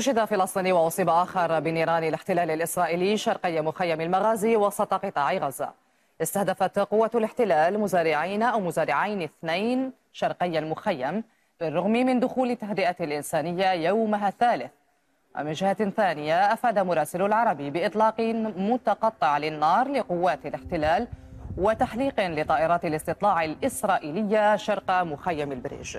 شهد فلسطيني واصيب اخر بنيران الاحتلال الاسرائيلي شرقي مخيم المغازي وسط قطاع غزه. استهدفت قوه الاحتلال مزارعين او مزارعين اثنين شرقي المخيم بالرغم من دخول تهدئه الانسانيه يومها الثالث. ومن جهه ثانيه افاد مراسل العربي باطلاق متقطع للنار لقوات الاحتلال وتحليق لطائرات الاستطلاع الاسرائيليه شرق مخيم البريج.